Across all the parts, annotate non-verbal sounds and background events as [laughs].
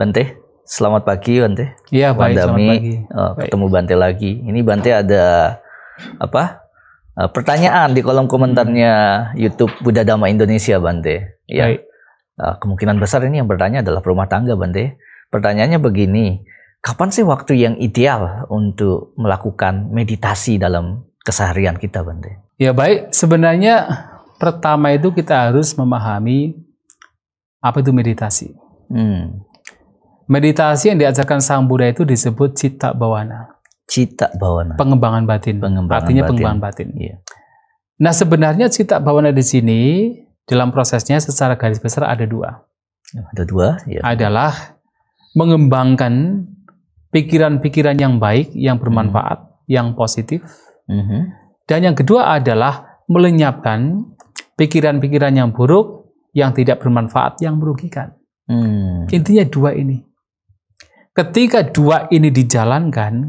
Bante, selamat pagi Bante. Iya, baik, selamat pagi. Uh, ketemu baik. Bante lagi. Ini Bante ada apa? Eh, pertanyaan di kolom komentarnya YouTube Buddha Dhamma Indonesia Bante. Iya. Eh, kemungkinan besar ini yang bertanya adalah rumah tangga Bante. Pertanyaannya begini, kapan sih waktu yang ideal untuk melakukan meditasi dalam keseharian kita Bante? Ya baik, sebenarnya pertama itu kita harus memahami apa itu meditasi. Hmm. Meditasi yang diajarkan Sang Buddha itu disebut cita bawana. Cita bawana. Pengembangan batin. Pengembangan Artinya batin. pengembangan batin. Iya. Nah sebenarnya cita bawana di sini dalam prosesnya secara garis besar ada dua. Oh, ada dua. Iya. Adalah mengembangkan pikiran-pikiran yang baik, yang bermanfaat, hmm. yang positif. Hmm. Dan yang kedua adalah melenyapkan pikiran-pikiran yang buruk, yang tidak bermanfaat, yang merugikan. Hmm. Intinya dua ini. Ketika dua ini dijalankan,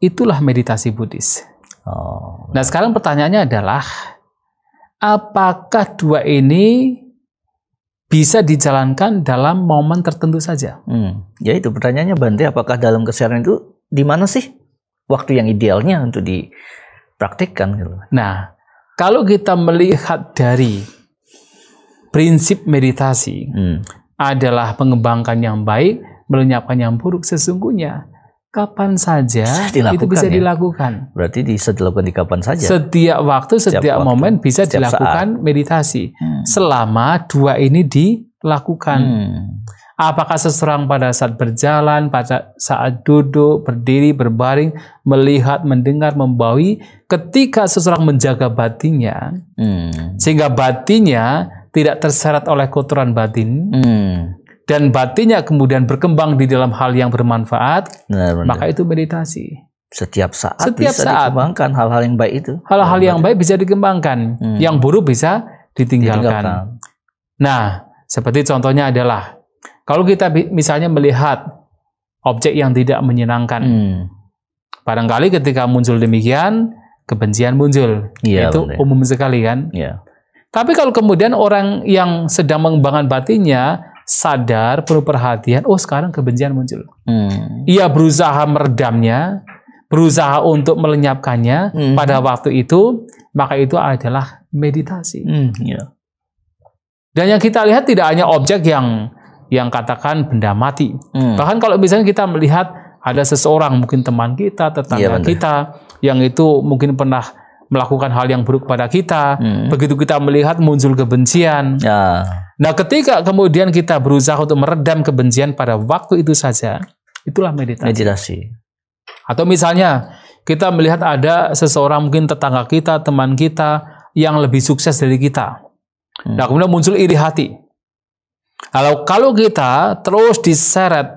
itulah meditasi Buddhis. Oh. Nah, sekarang pertanyaannya adalah apakah dua ini bisa dijalankan dalam momen tertentu saja? Hmm. Ya itu pertanyaannya Bante, apakah dalam keseharian itu di mana sih waktu yang idealnya untuk dipraktikkan gitu? Nah, kalau kita melihat dari prinsip meditasi hmm. adalah pengembangan yang baik melenyapkan yang buruk sesungguhnya kapan saja bisa itu bisa ya? dilakukan. Berarti bisa dilakukan di kapan saja? Setiap waktu, setiap, setiap waktu, momen bisa setiap dilakukan saat. meditasi. Hmm. Selama dua ini dilakukan. Hmm. Apakah seserang pada saat berjalan, pada saat duduk, berdiri, berbaring, melihat, mendengar, membawi, ketika seserang menjaga batinnya, hmm. sehingga batinnya tidak terseret oleh kotoran batin, hmm dan batinnya kemudian berkembang di dalam hal yang bermanfaat, benar, benar. maka itu meditasi. Setiap saat Setiap bisa saat, dikembangkan hal-hal yang baik itu. Hal-hal yang baik bisa dikembangkan, hmm. yang buruk bisa ditinggalkan. ditinggalkan. Nah, seperti contohnya adalah kalau kita misalnya melihat objek yang tidak menyenangkan, hmm. barangkali ketika muncul demikian kebencian muncul, ya, itu benar. umum sekali kan. Ya. Tapi kalau kemudian orang yang sedang mengembangkan batinnya sadar, perlu perhatian, oh sekarang kebencian muncul. Hmm. Ia berusaha meredamnya, berusaha untuk melenyapkannya hmm. pada waktu itu, maka itu adalah meditasi. Hmm. Yeah. Dan yang kita lihat tidak hanya objek yang yang katakan benda mati. Hmm. Bahkan kalau misalnya kita melihat ada seseorang mungkin teman kita, tetangga ya, kita yang itu mungkin pernah melakukan hal yang buruk pada kita, hmm. begitu kita melihat muncul kebencian. Ya. Nah, ketika kemudian kita berusaha untuk meredam kebencian pada waktu itu saja, itulah meditasi. Meditasi. Atau misalnya kita melihat ada seseorang mungkin tetangga kita, teman kita yang lebih sukses dari kita. Hmm. Nah, kemudian muncul iri hati. Kalau kalau kita terus diseret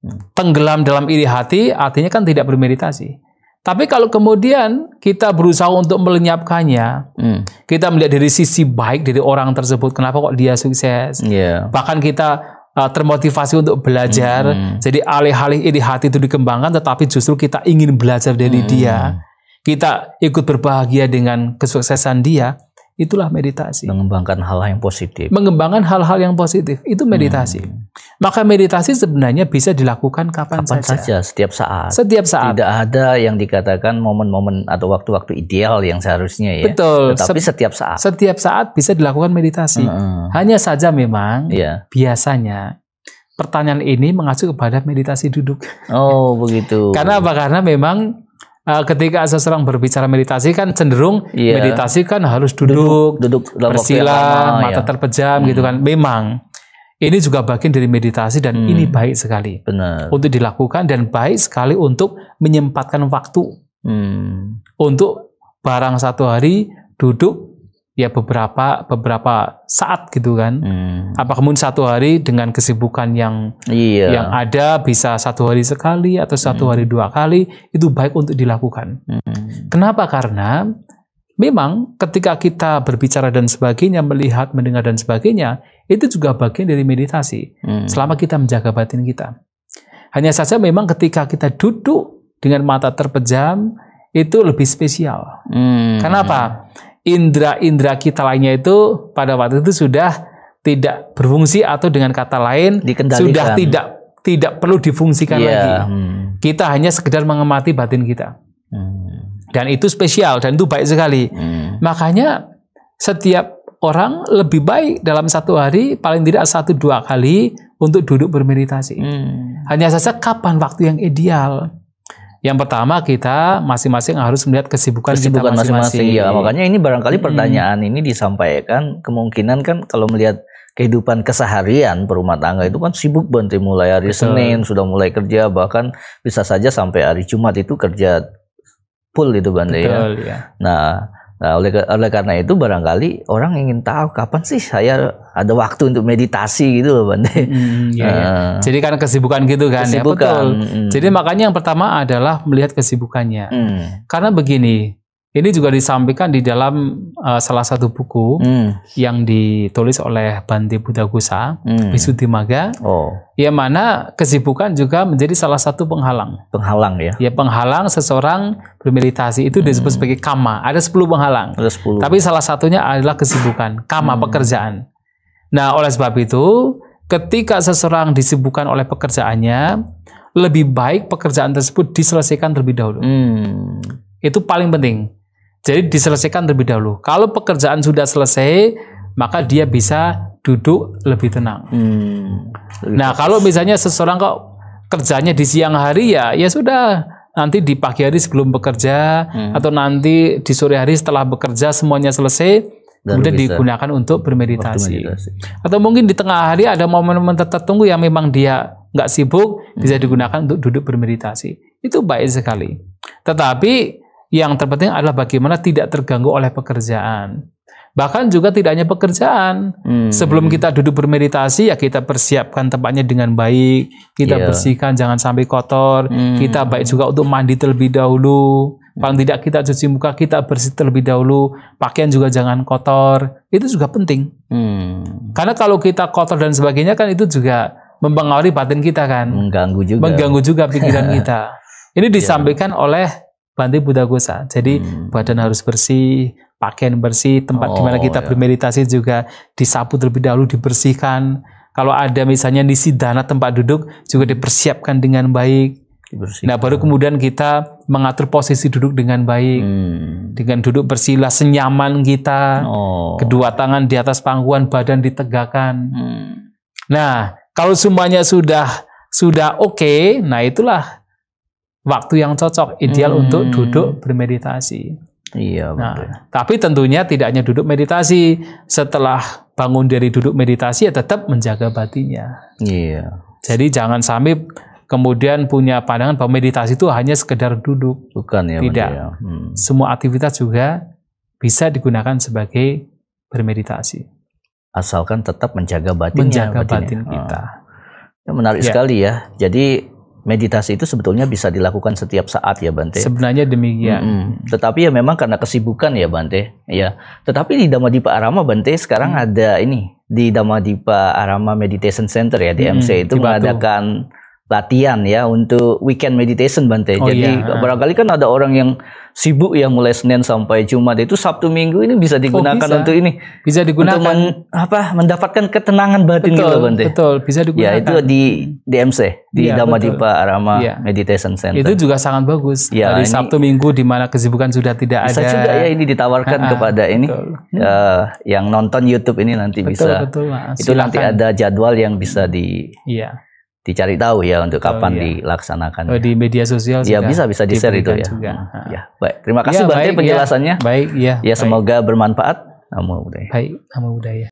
hmm. tenggelam dalam iri hati, artinya kan tidak bermeditasi. Tapi kalau kemudian kita berusaha untuk melenyapkannya, hmm. kita melihat dari sisi baik dari orang tersebut, kenapa kok dia sukses? Yeah. Bahkan kita uh, termotivasi untuk belajar. Hmm, hmm. Jadi alih-alih ini hati itu dikembangkan, tetapi justru kita ingin belajar dari hmm. dia. Kita ikut berbahagia dengan kesuksesan dia. Itulah meditasi. Mengembangkan hal-hal yang positif. Mengembangkan hal-hal yang positif itu meditasi. Hmm. Maka meditasi sebenarnya bisa dilakukan kapan, kapan saja. saja, setiap saat. Setiap saat. Tidak ada yang dikatakan momen-momen atau waktu-waktu ideal yang seharusnya ya. Betul. Tapi setiap saat. Setiap saat bisa dilakukan meditasi. Hmm. Hanya saja memang yeah. biasanya pertanyaan ini mengacu kepada meditasi duduk. Oh, begitu. [laughs] Karena apa? Karena memang Eh, ketika seseorang berbicara meditasi kan cenderung yeah. meditasi kan harus duduk, duduk, duduk bersila, mata ya. terpejam gitu hmm. gitu kan. Memang ini juga bagian dari meditasi dan hmm. ini baik sekali Benar. untuk dilakukan dan baik sekali untuk menyempatkan waktu hmm. untuk barang satu hari duduk ya beberapa beberapa saat gitu kan. Hmm. Apa kemudian satu hari dengan kesibukan yang iya. yang ada bisa satu hari sekali atau satu hmm. hari dua kali itu baik untuk dilakukan. Hmm. Kenapa? Karena memang ketika kita berbicara dan sebagainya, melihat, mendengar dan sebagainya, itu juga bagian dari meditasi. Hmm. Selama kita menjaga batin kita. Hanya saja memang ketika kita duduk dengan mata terpejam itu lebih spesial. Hmm. Kenapa? indera-indera kita lainnya itu pada waktu itu sudah tidak berfungsi atau dengan kata lain sudah tidak tidak perlu difungsikan yeah. lagi. Hmm. Kita hanya sekedar mengamati batin kita. Hmm. Dan itu spesial dan itu baik sekali. Hmm. Makanya setiap orang lebih baik dalam satu hari paling tidak satu dua kali untuk duduk bermeditasi. Hmm. Hanya saja kapan waktu yang ideal. Yang pertama kita masing-masing harus melihat kesibukan, kesibukan kita masing-masing. Ya, makanya ini barangkali pertanyaan ini disampaikan kemungkinan kan kalau melihat kehidupan keseharian perumah tangga itu kan sibuk banget mulai hari Betul. Senin sudah mulai kerja bahkan bisa saja sampai hari Jumat itu kerja full itu Bante ya. ya. Nah, Nah, oleh oleh karena itu barangkali orang ingin tahu kapan sih saya ada waktu untuk meditasi gitu loh, Bante. Hmm, iya, iya. [laughs] Ah. Jadi kan kesibukan gitu kan kesibukan. ya, betul. Hmm. Jadi makanya yang pertama adalah melihat kesibukannya. Hmm. Karena begini, ini juga disampaikan di dalam uh, salah satu buku hmm. yang ditulis oleh Bante Budagusa, hmm. Bisudi Maga. Oh. Ya mana kesibukan juga menjadi salah satu penghalang. Penghalang ya. Ya penghalang seseorang bermeditasi itu hmm. disebut sebagai kama. Ada 10 penghalang. Ada 10. Tapi salah satunya adalah kesibukan, kama hmm. pekerjaan. Nah, oleh sebab itu, ketika seseorang disibukkan oleh pekerjaannya, lebih baik pekerjaan tersebut diselesaikan terlebih dahulu. Hmm. Itu paling penting. Jadi diselesaikan terlebih dahulu. Kalau pekerjaan sudah selesai, maka dia bisa duduk lebih tenang. Hmm. Nah, kalau misalnya seseorang kok kerjanya di siang hari ya, ya sudah nanti di pagi hari sebelum bekerja hmm. atau nanti di sore hari setelah bekerja semuanya selesai Dan kemudian digunakan untuk bermeditasi. bermeditasi. Atau mungkin di tengah hari ada momen-momen tertentu yang memang dia nggak sibuk hmm. bisa digunakan untuk duduk bermeditasi. Itu baik sekali. Tetapi yang terpenting adalah bagaimana tidak terganggu oleh pekerjaan. Bahkan juga tidak hanya pekerjaan. Hmm. Sebelum kita duduk bermeditasi ya kita persiapkan tempatnya dengan baik, kita yeah. bersihkan jangan sampai kotor, hmm. kita baik juga untuk mandi terlebih dahulu. Paling tidak kita cuci muka, kita bersih terlebih dahulu. Pakaian juga jangan kotor. Itu juga penting. Hmm. Karena kalau kita kotor dan sebagainya kan itu juga mempengaruhi batin kita kan. Mengganggu juga. Mengganggu juga pikiran [laughs] kita. Ini iya. disampaikan yeah. oleh Banti Buddha Gosa. Jadi hmm. badan harus bersih, pakaian bersih, tempat oh, di mana oh, kita ya. bermeditasi juga disapu terlebih dahulu, dibersihkan. Kalau ada misalnya di sidana tempat duduk juga dipersiapkan dengan baik. Dibersihkan. Nah baru kemudian kita mengatur posisi duduk dengan baik, hmm. dengan duduk bersila senyaman kita. Oh. Kedua tangan di atas pangkuan, badan ditegakkan. Hmm. Nah kalau semuanya sudah sudah oke, okay, nah itulah waktu yang cocok, ideal hmm. untuk duduk bermeditasi. Iya, nah, betul. tapi tentunya tidak hanya duduk meditasi. Setelah bangun dari duduk meditasi ya tetap menjaga batinya. Iya. Jadi jangan sampai kemudian punya pandangan bahwa meditasi itu hanya sekedar duduk. Bukan ya, tidak. Ya. Hmm. Semua aktivitas juga bisa digunakan sebagai bermeditasi. Asalkan tetap menjaga batinnya. Menjaga ya. batin ah. kita. Oh. Ya, menarik ya. sekali ya. Jadi meditasi itu sebetulnya bisa dilakukan setiap saat ya Bante. Sebenarnya demikian. Mm -hmm. Tetapi ya memang karena kesibukan ya Bante. Ya. Tetapi di Damadipa Arama Bante sekarang hmm. ada ini di Damadipa Arama Meditation Center ya DMC hmm, itu mengadakan latihan ya untuk weekend meditation Bante. Oh, Jadi iya. barangkali kan ada orang yang sibuk ya mulai Senin sampai Jumat itu Sabtu Minggu ini bisa oh, digunakan oh, bisa. untuk ini. Bisa digunakan untuk men, apa mendapatkan ketenangan batin gitu, betul, gitu Bante. Betul, bisa ya, digunakan. Ya, itu di DMC di ya, Damadipa Arama ya. Meditation Center. Itu juga sangat bagus. Ya, Dari Sabtu Minggu di mana kesibukan sudah tidak bisa ada. Bisa juga ya ini ditawarkan ha ah, ah. kepada betul. ini uh, eh, yang nonton YouTube ini nanti betul, bisa. Betul, betul, Itu nanti ada jadwal yang bisa di Iya dicari tahu ya untuk kapan oh, iya. dilaksanakan. Oh, ya. di media sosial ya bisa bisa di share itu ya. Juga. Hmm, hmm. Nah. Ya baik terima kasih ya, Bante ya. penjelasannya. Ya, baik ya. Ya baik. semoga bermanfaat. Namo budaya. Baik namo budaya.